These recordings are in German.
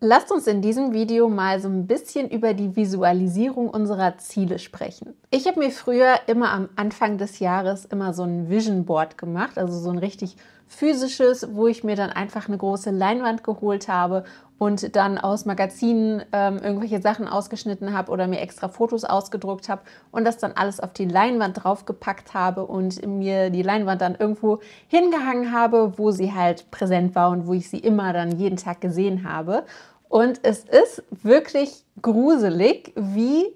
Lasst uns in diesem Video mal so ein bisschen über die Visualisierung unserer Ziele sprechen. Ich habe mir früher immer am Anfang des Jahres immer so ein Vision Board gemacht, also so ein richtig physisches, wo ich mir dann einfach eine große Leinwand geholt habe und dann aus Magazinen ähm, irgendwelche Sachen ausgeschnitten habe oder mir extra Fotos ausgedruckt habe und das dann alles auf die Leinwand draufgepackt habe und mir die Leinwand dann irgendwo hingehangen habe, wo sie halt präsent war und wo ich sie immer dann jeden Tag gesehen habe. Und es ist wirklich gruselig, wie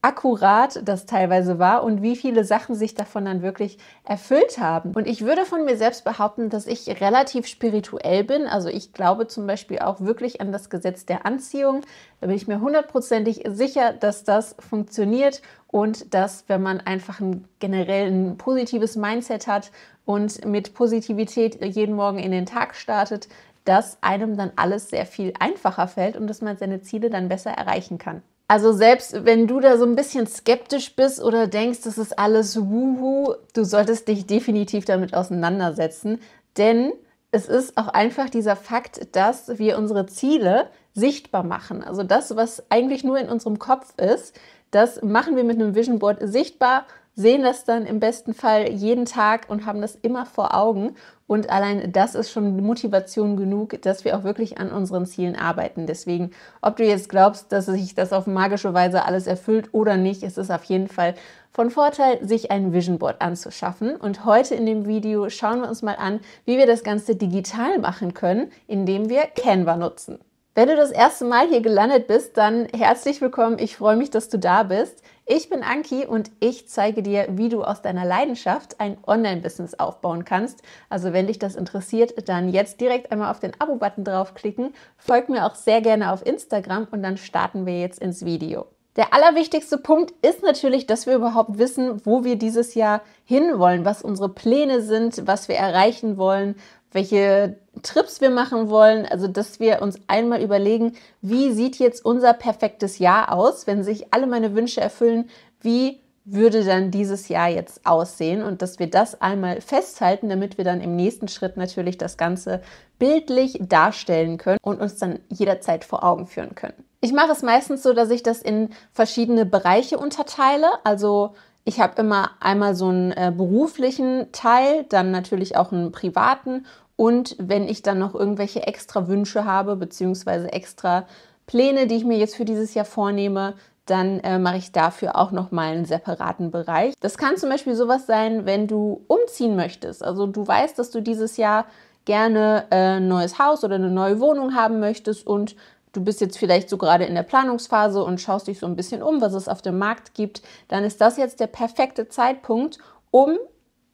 akkurat das teilweise war und wie viele Sachen sich davon dann wirklich erfüllt haben. Und ich würde von mir selbst behaupten, dass ich relativ spirituell bin. Also ich glaube zum Beispiel auch wirklich an das Gesetz der Anziehung. Da bin ich mir hundertprozentig sicher, dass das funktioniert und dass, wenn man einfach ein, generell ein positives Mindset hat und mit Positivität jeden Morgen in den Tag startet, dass einem dann alles sehr viel einfacher fällt und dass man seine Ziele dann besser erreichen kann. Also selbst wenn du da so ein bisschen skeptisch bist oder denkst, das ist alles Wuhu, du solltest dich definitiv damit auseinandersetzen, denn es ist auch einfach dieser Fakt, dass wir unsere Ziele sichtbar machen. Also das, was eigentlich nur in unserem Kopf ist, das machen wir mit einem Vision Board sichtbar, sehen das dann im besten Fall jeden Tag und haben das immer vor Augen und allein das ist schon Motivation genug, dass wir auch wirklich an unseren Zielen arbeiten. Deswegen, ob du jetzt glaubst, dass sich das auf magische Weise alles erfüllt oder nicht, es ist auf jeden Fall von Vorteil, sich ein Vision Board anzuschaffen. Und heute in dem Video schauen wir uns mal an, wie wir das Ganze digital machen können, indem wir Canva nutzen. Wenn du das erste Mal hier gelandet bist, dann herzlich willkommen. Ich freue mich, dass du da bist. Ich bin Anki und ich zeige dir, wie du aus deiner Leidenschaft ein Online-Business aufbauen kannst. Also wenn dich das interessiert, dann jetzt direkt einmal auf den Abo-Button draufklicken. Folg mir auch sehr gerne auf Instagram und dann starten wir jetzt ins Video. Der allerwichtigste Punkt ist natürlich, dass wir überhaupt wissen, wo wir dieses Jahr hinwollen, was unsere Pläne sind, was wir erreichen wollen welche Trips wir machen wollen. Also, dass wir uns einmal überlegen, wie sieht jetzt unser perfektes Jahr aus, wenn sich alle meine Wünsche erfüllen, wie würde dann dieses Jahr jetzt aussehen und dass wir das einmal festhalten, damit wir dann im nächsten Schritt natürlich das Ganze bildlich darstellen können und uns dann jederzeit vor Augen führen können. Ich mache es meistens so, dass ich das in verschiedene Bereiche unterteile. Also ich habe immer einmal so einen äh, beruflichen Teil, dann natürlich auch einen privaten und wenn ich dann noch irgendwelche extra Wünsche habe, beziehungsweise extra Pläne, die ich mir jetzt für dieses Jahr vornehme, dann äh, mache ich dafür auch nochmal einen separaten Bereich. Das kann zum Beispiel sowas sein, wenn du umziehen möchtest. Also du weißt, dass du dieses Jahr gerne äh, ein neues Haus oder eine neue Wohnung haben möchtest und du bist jetzt vielleicht so gerade in der Planungsphase und schaust dich so ein bisschen um, was es auf dem Markt gibt, dann ist das jetzt der perfekte Zeitpunkt, um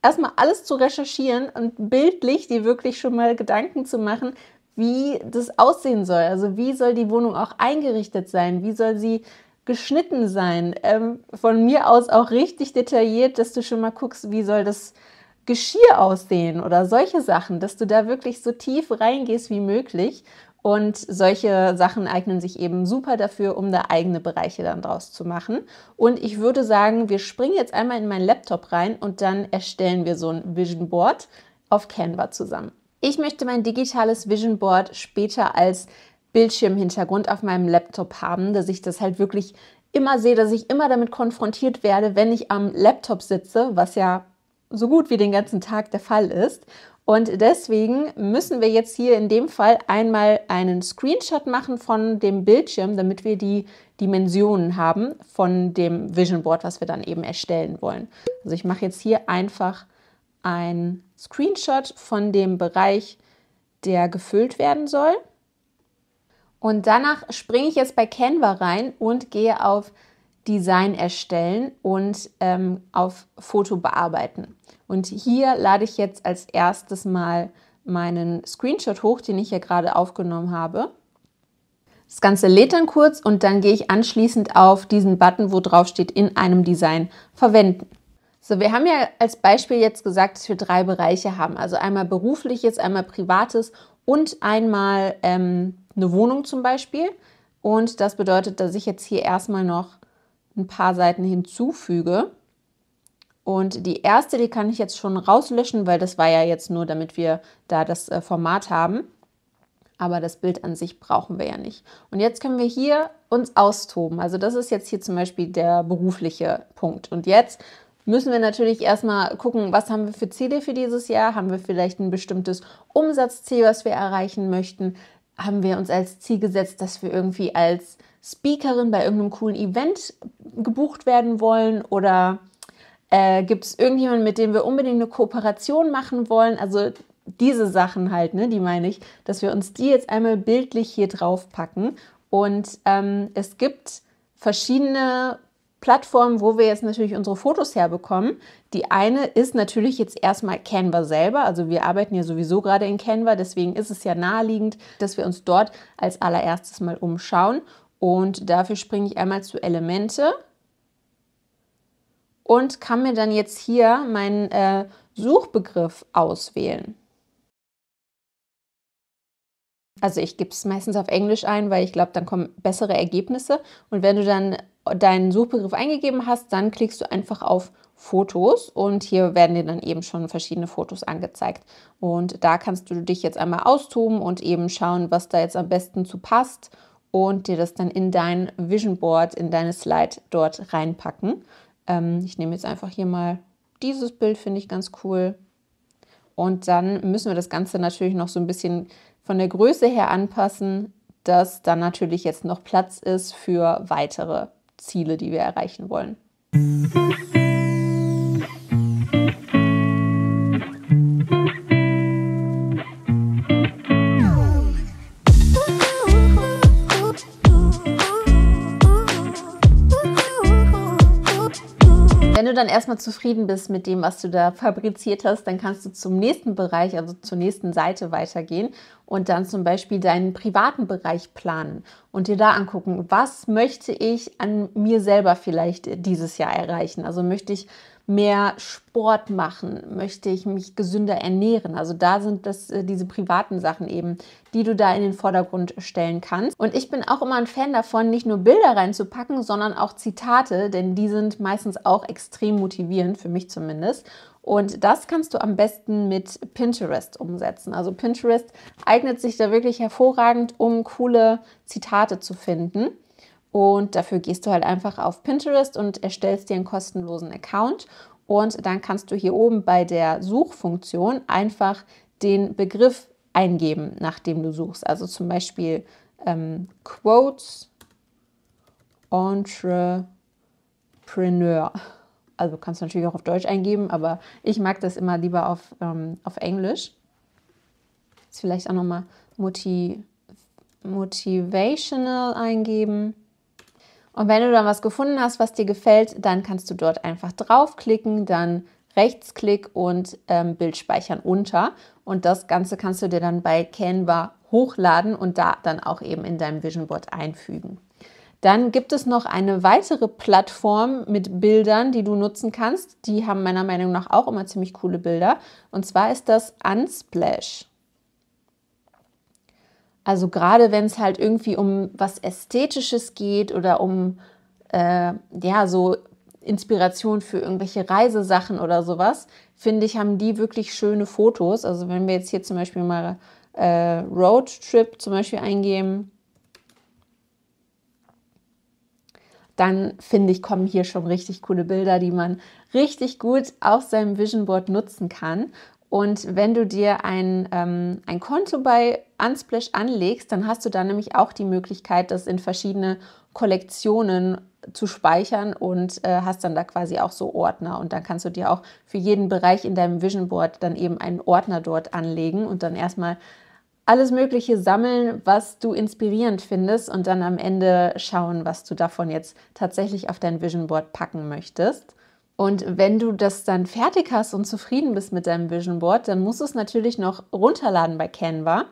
erstmal alles zu recherchieren und bildlich dir wirklich schon mal Gedanken zu machen, wie das aussehen soll. Also wie soll die Wohnung auch eingerichtet sein? Wie soll sie geschnitten sein? Ähm, von mir aus auch richtig detailliert, dass du schon mal guckst, wie soll das Geschirr aussehen oder solche Sachen, dass du da wirklich so tief reingehst wie möglich und solche Sachen eignen sich eben super dafür, um da eigene Bereiche dann draus zu machen. Und ich würde sagen, wir springen jetzt einmal in meinen Laptop rein und dann erstellen wir so ein Vision Board auf Canva zusammen. Ich möchte mein digitales Vision Board später als Bildschirmhintergrund auf meinem Laptop haben, dass ich das halt wirklich immer sehe, dass ich immer damit konfrontiert werde, wenn ich am Laptop sitze, was ja so gut wie den ganzen Tag der Fall ist und deswegen müssen wir jetzt hier in dem Fall einmal einen Screenshot machen von dem Bildschirm, damit wir die Dimensionen haben von dem Vision Board, was wir dann eben erstellen wollen. Also ich mache jetzt hier einfach einen Screenshot von dem Bereich, der gefüllt werden soll. Und danach springe ich jetzt bei Canva rein und gehe auf Design erstellen und ähm, auf Foto bearbeiten. Und hier lade ich jetzt als erstes mal meinen Screenshot hoch, den ich hier gerade aufgenommen habe. Das Ganze lädt dann kurz und dann gehe ich anschließend auf diesen Button, wo drauf steht, in einem Design verwenden. So, wir haben ja als Beispiel jetzt gesagt, dass wir drei Bereiche haben. Also einmal berufliches, einmal privates und einmal ähm, eine Wohnung zum Beispiel. Und das bedeutet, dass ich jetzt hier erstmal noch ein paar Seiten hinzufüge. Und die erste, die kann ich jetzt schon rauslöschen, weil das war ja jetzt nur, damit wir da das äh, Format haben. Aber das Bild an sich brauchen wir ja nicht. Und jetzt können wir hier uns austoben. Also das ist jetzt hier zum Beispiel der berufliche Punkt. Und jetzt müssen wir natürlich erstmal gucken, was haben wir für Ziele für dieses Jahr? Haben wir vielleicht ein bestimmtes Umsatzziel, was wir erreichen möchten? Haben wir uns als Ziel gesetzt, dass wir irgendwie als Speakerin bei irgendeinem coolen Event gebucht werden wollen oder äh, gibt es irgendjemanden, mit dem wir unbedingt eine Kooperation machen wollen? Also diese Sachen halt, ne, die meine ich, dass wir uns die jetzt einmal bildlich hier drauf packen. Und ähm, es gibt verschiedene Plattformen, wo wir jetzt natürlich unsere Fotos herbekommen. Die eine ist natürlich jetzt erstmal Canva selber. Also wir arbeiten ja sowieso gerade in Canva, deswegen ist es ja naheliegend, dass wir uns dort als allererstes mal umschauen. Und dafür springe ich einmal zu Elemente und kann mir dann jetzt hier meinen äh, Suchbegriff auswählen. Also ich gebe es meistens auf Englisch ein, weil ich glaube, dann kommen bessere Ergebnisse. Und wenn du dann deinen Suchbegriff eingegeben hast, dann klickst du einfach auf Fotos und hier werden dir dann eben schon verschiedene Fotos angezeigt. Und da kannst du dich jetzt einmal austoben und eben schauen, was da jetzt am besten zu passt und dir das dann in dein Vision Board, in deine Slide dort reinpacken. Ähm, ich nehme jetzt einfach hier mal dieses Bild, finde ich ganz cool. Und dann müssen wir das Ganze natürlich noch so ein bisschen von der Größe her anpassen, dass dann natürlich jetzt noch Platz ist für weitere Ziele, die wir erreichen wollen. dann erstmal zufrieden bist mit dem, was du da fabriziert hast, dann kannst du zum nächsten Bereich, also zur nächsten Seite weitergehen und dann zum Beispiel deinen privaten Bereich planen und dir da angucken, was möchte ich an mir selber vielleicht dieses Jahr erreichen? Also möchte ich mehr Sport machen? Möchte ich mich gesünder ernähren? Also da sind das äh, diese privaten Sachen eben, die du da in den Vordergrund stellen kannst. Und ich bin auch immer ein Fan davon, nicht nur Bilder reinzupacken, sondern auch Zitate, denn die sind meistens auch extrem motivierend, für mich zumindest. Und das kannst du am besten mit Pinterest umsetzen. Also Pinterest eignet sich da wirklich hervorragend, um coole Zitate zu finden. Und dafür gehst du halt einfach auf Pinterest und erstellst dir einen kostenlosen Account. Und dann kannst du hier oben bei der Suchfunktion einfach den Begriff eingeben, nach dem du suchst. Also zum Beispiel ähm, Quotes Entrepreneur. Also kannst du natürlich auch auf Deutsch eingeben, aber ich mag das immer lieber auf, ähm, auf Englisch. Ist vielleicht auch nochmal Motiv Motivational eingeben. Und wenn du dann was gefunden hast, was dir gefällt, dann kannst du dort einfach draufklicken, dann Rechtsklick und ähm, Bild speichern unter. Und das Ganze kannst du dir dann bei Canva hochladen und da dann auch eben in deinem Vision Board einfügen. Dann gibt es noch eine weitere Plattform mit Bildern, die du nutzen kannst. Die haben meiner Meinung nach auch immer ziemlich coole Bilder. Und zwar ist das Unsplash. Also gerade wenn es halt irgendwie um was Ästhetisches geht oder um äh, ja so Inspiration für irgendwelche Reisesachen oder sowas, finde ich, haben die wirklich schöne Fotos. Also wenn wir jetzt hier zum Beispiel mal äh, Roadtrip zum Beispiel eingeben, dann finde ich, kommen hier schon richtig coole Bilder, die man richtig gut auf seinem Vision Board nutzen kann. Und wenn du dir ein, ähm, ein Konto bei Unsplash anlegst, dann hast du da nämlich auch die Möglichkeit, das in verschiedene Kollektionen zu speichern und äh, hast dann da quasi auch so Ordner und dann kannst du dir auch für jeden Bereich in deinem Vision Board dann eben einen Ordner dort anlegen und dann erstmal alles Mögliche sammeln, was du inspirierend findest und dann am Ende schauen, was du davon jetzt tatsächlich auf dein Vision Board packen möchtest. Und wenn du das dann fertig hast und zufrieden bist mit deinem Vision Board, dann musst du es natürlich noch runterladen bei Canva.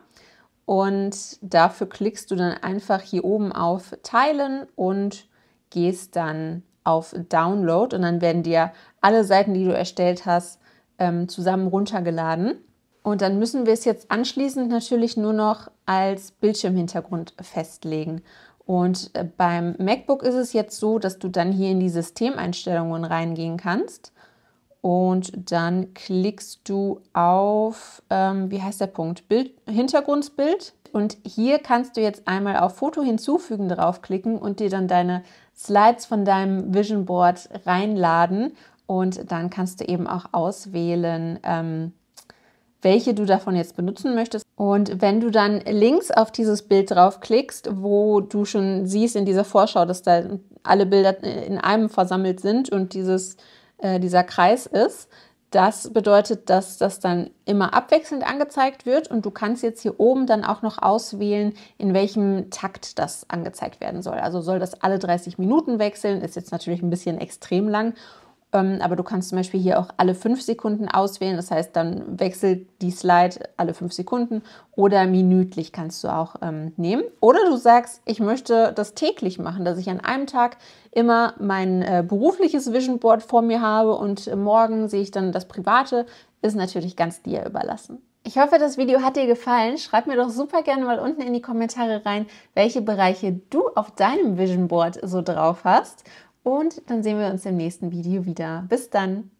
Und dafür klickst du dann einfach hier oben auf Teilen und gehst dann auf Download und dann werden dir alle Seiten, die du erstellt hast, ähm, zusammen runtergeladen. Und dann müssen wir es jetzt anschließend natürlich nur noch als Bildschirmhintergrund festlegen. Und äh, beim MacBook ist es jetzt so, dass du dann hier in die Systemeinstellungen reingehen kannst und dann klickst du auf, ähm, wie heißt der Punkt, Bild, Hintergrundbild. Und hier kannst du jetzt einmal auf Foto hinzufügen draufklicken und dir dann deine Slides von deinem Vision Board reinladen. Und dann kannst du eben auch auswählen, ähm, welche du davon jetzt benutzen möchtest. Und wenn du dann links auf dieses Bild draufklickst, wo du schon siehst in dieser Vorschau, dass da alle Bilder in einem versammelt sind und dieses äh, dieser Kreis ist. Das bedeutet, dass das dann immer abwechselnd angezeigt wird und du kannst jetzt hier oben dann auch noch auswählen, in welchem Takt das angezeigt werden soll. Also soll das alle 30 Minuten wechseln, ist jetzt natürlich ein bisschen extrem lang ähm, aber du kannst zum Beispiel hier auch alle fünf Sekunden auswählen. Das heißt, dann wechselt die Slide alle fünf Sekunden oder minütlich kannst du auch ähm, nehmen. Oder du sagst, ich möchte das täglich machen, dass ich an einem Tag immer mein äh, berufliches Vision Board vor mir habe und morgen sehe ich dann das private. Ist natürlich ganz dir überlassen. Ich hoffe, das Video hat dir gefallen. Schreib mir doch super gerne mal unten in die Kommentare rein, welche Bereiche du auf deinem Vision Board so drauf hast und dann sehen wir uns im nächsten Video wieder. Bis dann!